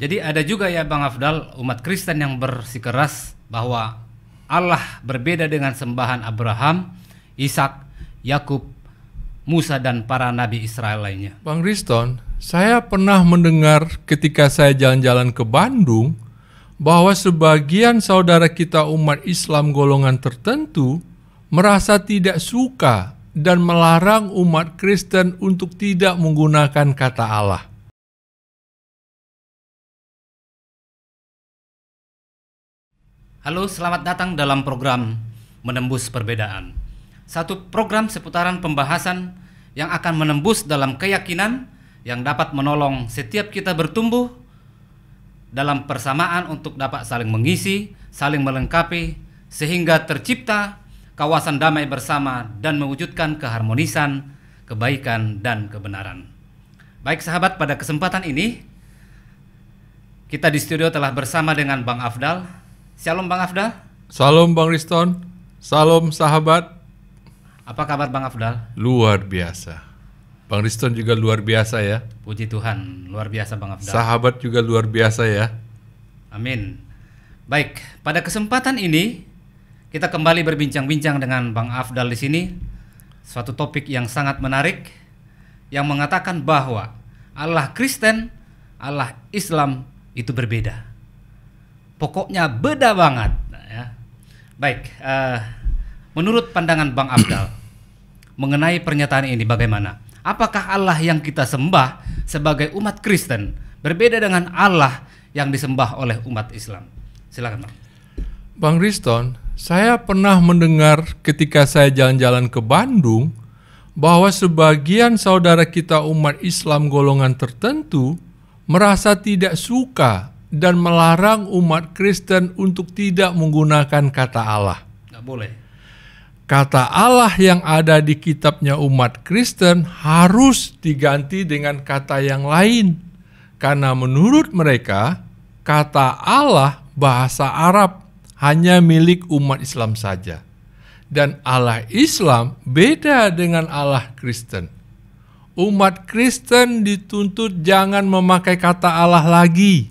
Jadi ada juga ya Bang Afdal umat Kristen yang bersikeras bahwa Allah berbeda dengan sembahan Abraham, Ishak, Yakub, Musa dan para nabi Israel lainnya. Bang Riston, saya pernah mendengar ketika saya jalan-jalan ke Bandung bahwa sebagian saudara kita umat Islam golongan tertentu merasa tidak suka dan melarang umat Kristen untuk tidak menggunakan kata Allah. Halo, selamat datang dalam program Menembus Perbedaan. Satu program seputaran pembahasan yang akan menembus dalam keyakinan yang dapat menolong setiap kita bertumbuh dalam persamaan untuk dapat saling mengisi, saling melengkapi sehingga tercipta kawasan damai bersama dan mewujudkan keharmonisan, kebaikan dan kebenaran. Baik sahabat, pada kesempatan ini kita di studio telah bersama dengan Bang Afdal Shalom Bang Afdal. Shalom Bang Riston. Salam sahabat. Apa kabar Bang Afdal? Luar biasa. Bang Riston juga luar biasa ya. Puji Tuhan, luar biasa Bang Afdal. Sahabat juga luar biasa ya. Amin. Baik, pada kesempatan ini kita kembali berbincang-bincang dengan Bang Afdal di sini. Suatu topik yang sangat menarik yang mengatakan bahwa Allah Kristen, Allah Islam itu berbeda pokoknya beda banget nah, ya. Baik, uh, menurut pandangan Bang Abdal mengenai pernyataan ini bagaimana? Apakah Allah yang kita sembah sebagai umat Kristen berbeda dengan Allah yang disembah oleh umat Islam? Silakan Bang. Bang Riston, saya pernah mendengar ketika saya jalan-jalan ke Bandung bahwa sebagian saudara kita umat Islam golongan tertentu merasa tidak suka dan melarang umat Kristen untuk tidak menggunakan kata Allah. Tidak boleh. Kata Allah yang ada di kitabnya umat Kristen harus diganti dengan kata yang lain. Karena menurut mereka, kata Allah bahasa Arab hanya milik umat Islam saja. Dan Allah Islam beda dengan Allah Kristen umat Kristen dituntut jangan memakai kata Allah lagi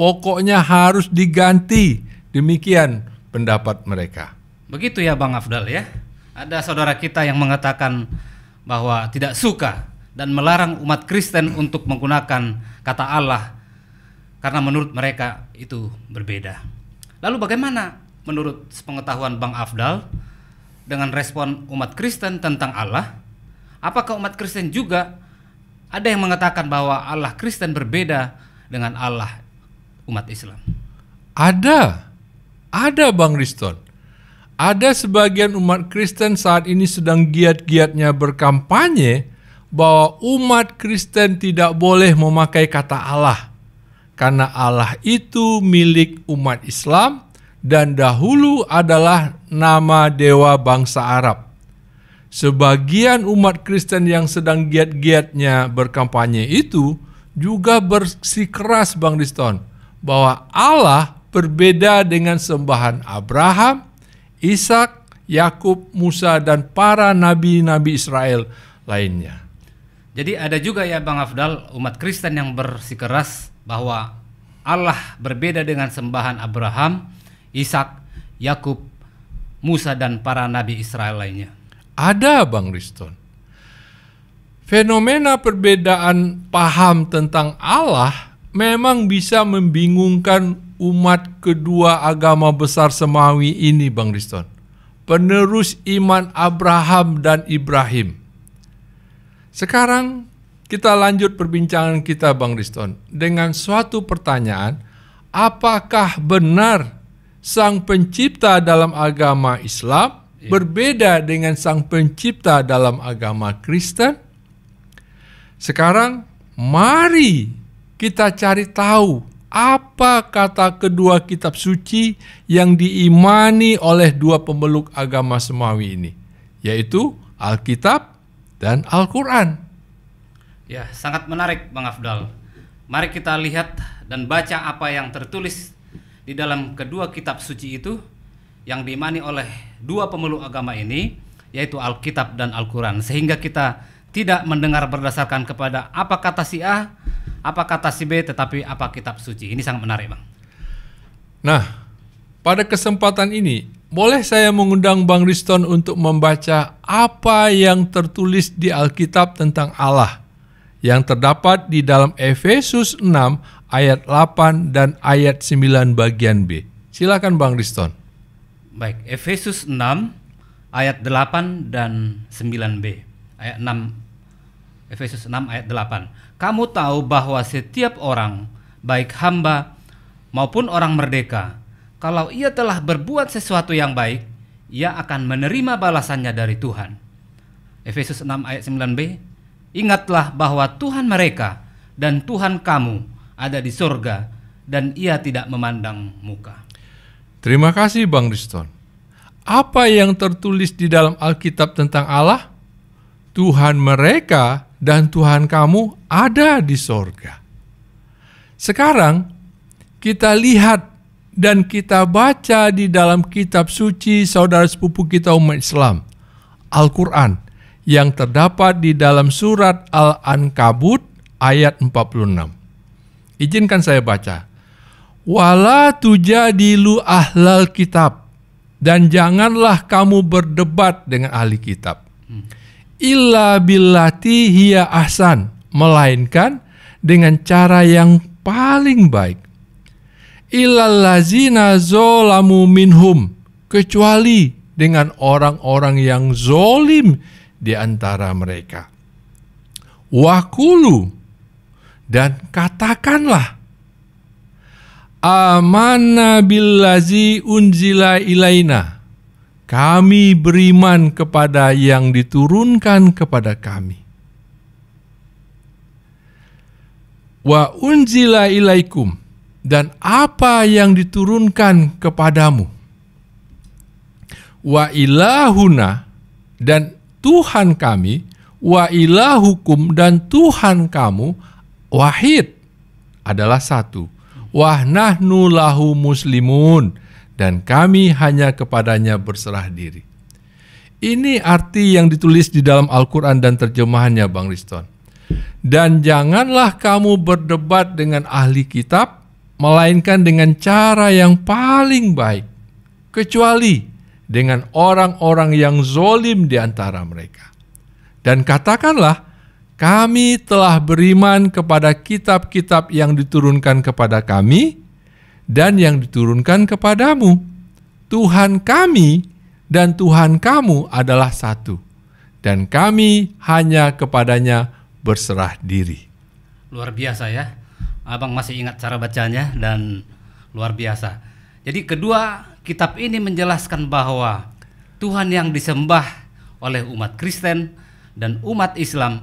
pokoknya harus diganti. Demikian pendapat mereka. Begitu ya Bang Afdal ya. Ada saudara kita yang mengatakan bahwa tidak suka dan melarang umat Kristen untuk menggunakan kata Allah karena menurut mereka itu berbeda. Lalu bagaimana menurut pengetahuan Bang Afdal dengan respon umat Kristen tentang Allah? Apakah umat Kristen juga ada yang mengatakan bahwa Allah Kristen berbeda dengan Allah umat Islam? Ada. Ada Bang Riston. Ada sebagian umat Kristen saat ini sedang giat-giatnya berkampanye bahwa umat Kristen tidak boleh memakai kata Allah. Karena Allah itu milik umat Islam dan dahulu adalah nama dewa bangsa Arab. Sebagian umat Kristen yang sedang giat-giatnya berkampanye itu juga bersikeras Bang Riston bahwa Allah berbeda dengan sembahan Abraham, Ishak, Yakub, Musa dan para nabi-nabi Israel lainnya. Jadi ada juga ya Bang Afdal umat Kristen yang bersikeras bahwa Allah berbeda dengan sembahan Abraham, Ishak, Yakub, Musa dan para nabi Israel lainnya. Ada Bang Riston. Fenomena perbedaan paham tentang Allah memang bisa membingungkan umat kedua agama besar semawi ini Bang Riston. Penerus iman Abraham dan Ibrahim. Sekarang kita lanjut perbincangan kita Bang Riston dengan suatu pertanyaan, apakah benar sang pencipta dalam agama Islam ya. berbeda dengan sang pencipta dalam agama Kristen? Sekarang mari kita cari tahu apa kata kedua kitab suci yang diimani oleh dua pemeluk agama semawi ini, yaitu Alkitab dan Al-Quran. Ya, sangat menarik Bang Afdal. Mari kita lihat dan baca apa yang tertulis di dalam kedua kitab suci itu yang diimani oleh dua pemeluk agama ini, yaitu Alkitab dan Al-Quran. Sehingga kita tidak mendengar berdasarkan kepada apa kata si A, apa kata si B tetapi apa kitab suci? Ini sangat menarik, Bang. Nah, pada kesempatan ini boleh saya mengundang Bang Riston untuk membaca apa yang tertulis di Alkitab tentang Allah yang terdapat di dalam Efesus 6 ayat 8 dan ayat 9 bagian B. Silakan Bang Riston. Baik, Efesus 6 ayat 8 dan 9B. Ayat 6 Efesus 6 ayat 8 kamu tahu bahwa setiap orang, baik hamba maupun orang merdeka, kalau ia telah berbuat sesuatu yang baik, ia akan menerima balasannya dari Tuhan. Efesus 6 ayat 9b Ingatlah bahwa Tuhan mereka dan Tuhan kamu ada di sorga dan ia tidak memandang muka. Terima kasih Bang Riston. Apa yang tertulis di dalam Alkitab tentang Allah? Tuhan mereka dan Tuhan kamu ada di sorga. Sekarang kita lihat dan kita baca di dalam kitab suci saudara sepupu kita umat Islam, Al-Quran, yang terdapat di dalam surat Al-Ankabut ayat 46. Izinkan saya baca. Wala tujadilu ahlal kitab dan janganlah kamu berdebat dengan ahli kitab. Hmm illa billati hiya ahsan, melainkan dengan cara yang paling baik. lazina zolamu minhum, kecuali dengan orang-orang yang zolim di antara mereka. Wakulu dan katakanlah, amanna billazi unzila ilaina kami beriman kepada yang diturunkan kepada kami. Wa unzila ilaikum dan apa yang diturunkan kepadamu. Wa ilahuna dan Tuhan kami, wa ilahukum dan Tuhan kamu wahid adalah satu. Wah nahnu lahu muslimun dan kami hanya kepadanya berserah diri. Ini arti yang ditulis di dalam Al-Quran dan terjemahannya Bang Riston. Dan janganlah kamu berdebat dengan ahli kitab, melainkan dengan cara yang paling baik, kecuali dengan orang-orang yang zolim di antara mereka. Dan katakanlah, kami telah beriman kepada kitab-kitab yang diturunkan kepada kami, dan yang diturunkan kepadamu. Tuhan kami dan Tuhan kamu adalah satu, dan kami hanya kepadanya berserah diri. Luar biasa ya, abang masih ingat cara bacanya dan luar biasa. Jadi kedua kitab ini menjelaskan bahwa Tuhan yang disembah oleh umat Kristen dan umat Islam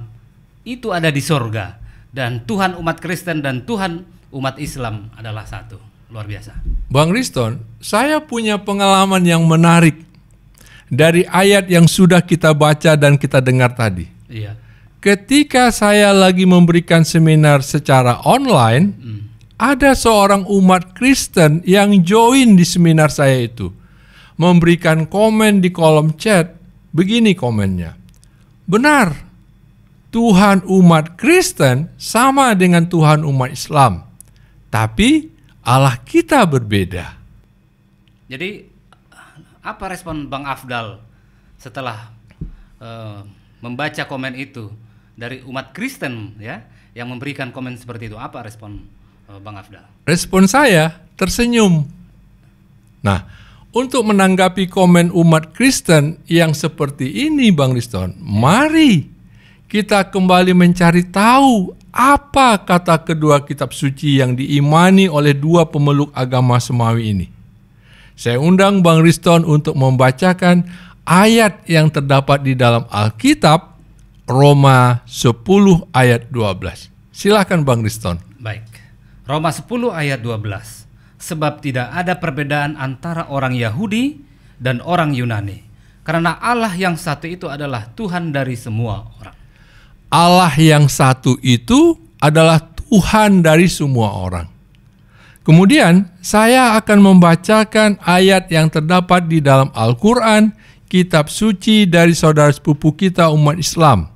itu ada di sorga dan Tuhan umat Kristen dan Tuhan umat Islam adalah satu luar biasa. Bang Riston, saya punya pengalaman yang menarik dari ayat yang sudah kita baca dan kita dengar tadi. Iya. Ketika saya lagi memberikan seminar secara online, hmm. ada seorang umat Kristen yang join di seminar saya itu. Memberikan komen di kolom chat, begini komennya. Benar, Tuhan umat Kristen sama dengan Tuhan umat Islam. Tapi Allah kita berbeda. Jadi apa respon Bang Afdal setelah uh, membaca komen itu dari umat Kristen ya yang memberikan komen seperti itu? Apa respon uh, Bang Afdal? Respon saya tersenyum. Nah, untuk menanggapi komen umat Kristen yang seperti ini Bang Riston, mari kita kembali mencari tahu apa kata kedua kitab suci yang diimani oleh dua pemeluk agama semawi ini? Saya undang Bang Riston untuk membacakan ayat yang terdapat di dalam Alkitab Roma 10 ayat 12. Silahkan Bang Riston. Baik. Roma 10 ayat 12. Sebab tidak ada perbedaan antara orang Yahudi dan orang Yunani. Karena Allah yang satu itu adalah Tuhan dari semua orang. Allah yang satu itu adalah Tuhan dari semua orang. Kemudian saya akan membacakan ayat yang terdapat di dalam Al-Quran, kitab suci dari saudara sepupu kita umat Islam,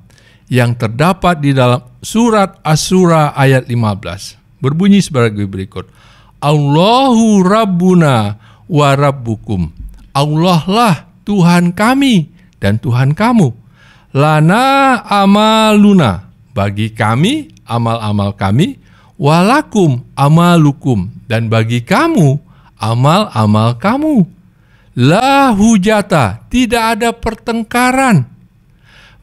yang terdapat di dalam surat Asura ayat 15. Berbunyi sebagai berikut. Allahu Rabbuna wa Rabbukum. Allah lah Tuhan kami dan Tuhan kamu lana amaluna bagi kami amal-amal kami walakum amalukum dan bagi kamu amal-amal kamu la hujata tidak ada pertengkaran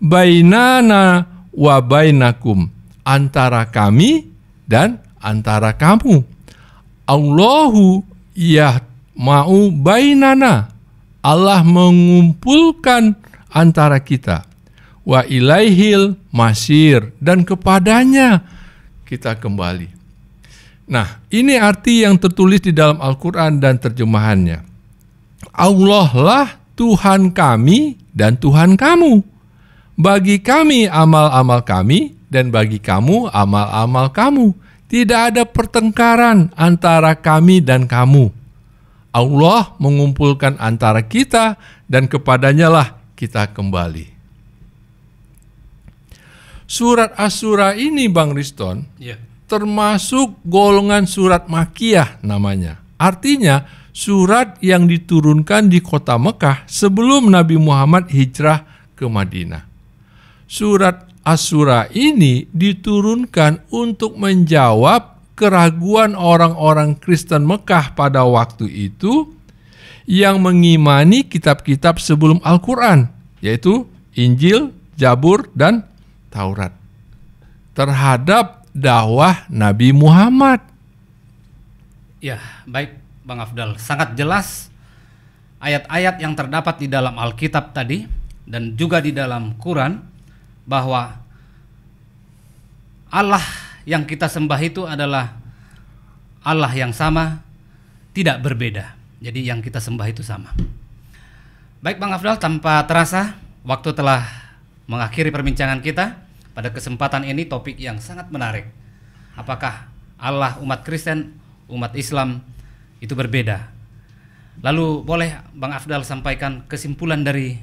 bainana wa bainakum antara kami dan antara kamu Allahu ya mau bainana Allah mengumpulkan antara kita wa ilaihil masir dan kepadanya kita kembali. Nah, ini arti yang tertulis di dalam Al-Qur'an dan terjemahannya. Allah lah Tuhan kami dan Tuhan kamu. Bagi kami amal-amal kami dan bagi kamu amal-amal kamu. Tidak ada pertengkaran antara kami dan kamu. Allah mengumpulkan antara kita dan kepadanya lah kita kembali surat asura ini Bang Riston ya. termasuk golongan surat makiyah namanya. Artinya surat yang diturunkan di kota Mekah sebelum Nabi Muhammad hijrah ke Madinah. Surat asura ini diturunkan untuk menjawab keraguan orang-orang Kristen Mekah pada waktu itu yang mengimani kitab-kitab sebelum Al-Quran, yaitu Injil, Jabur, dan Taurat terhadap dakwah Nabi Muhammad. Ya, baik Bang Afdal, sangat jelas ayat-ayat yang terdapat di dalam Alkitab tadi dan juga di dalam Quran bahwa Allah yang kita sembah itu adalah Allah yang sama, tidak berbeda. Jadi yang kita sembah itu sama. Baik Bang Afdal, tanpa terasa waktu telah mengakhiri perbincangan kita pada kesempatan ini topik yang sangat menarik. Apakah Allah umat Kristen, umat Islam itu berbeda? Lalu boleh Bang Afdal sampaikan kesimpulan dari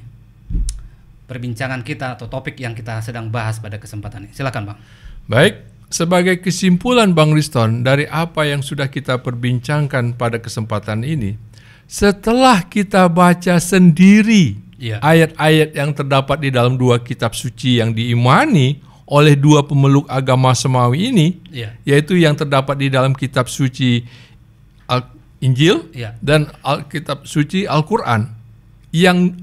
perbincangan kita atau topik yang kita sedang bahas pada kesempatan ini. Silakan Bang. Baik, sebagai kesimpulan Bang Riston dari apa yang sudah kita perbincangkan pada kesempatan ini, setelah kita baca sendiri Iya. ayat-ayat yang terdapat di dalam dua kitab suci yang diimani oleh dua pemeluk agama semawi ini, yeah. yaitu yang terdapat di dalam kitab suci Al Injil yeah. dan Al kitab suci Al-Qur'an yang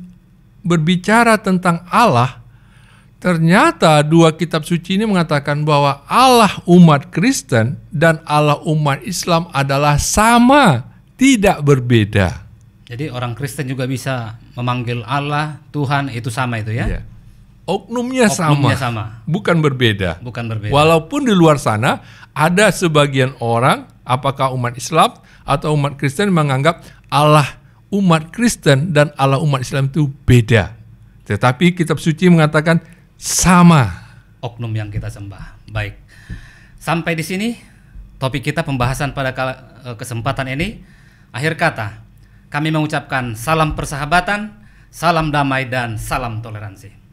berbicara tentang Allah ternyata dua kitab suci ini mengatakan bahwa Allah umat Kristen dan Allah umat Islam adalah sama, tidak berbeda. Jadi orang Kristen juga bisa memanggil Allah, Tuhan itu sama itu ya? Iya. Oknumnya, Oknumnya sama. sama, bukan berbeda. Bukan berbeda. Walaupun di luar sana ada sebagian orang, apakah umat Islam atau umat Kristen menganggap Allah umat Kristen dan Allah umat Islam itu beda. Tetapi kitab suci mengatakan sama. Oknum yang kita sembah. Baik. Sampai di sini topik kita pembahasan pada eh, kesempatan ini akhir kata. Kami mengucapkan salam persahabatan, salam damai, dan salam toleransi.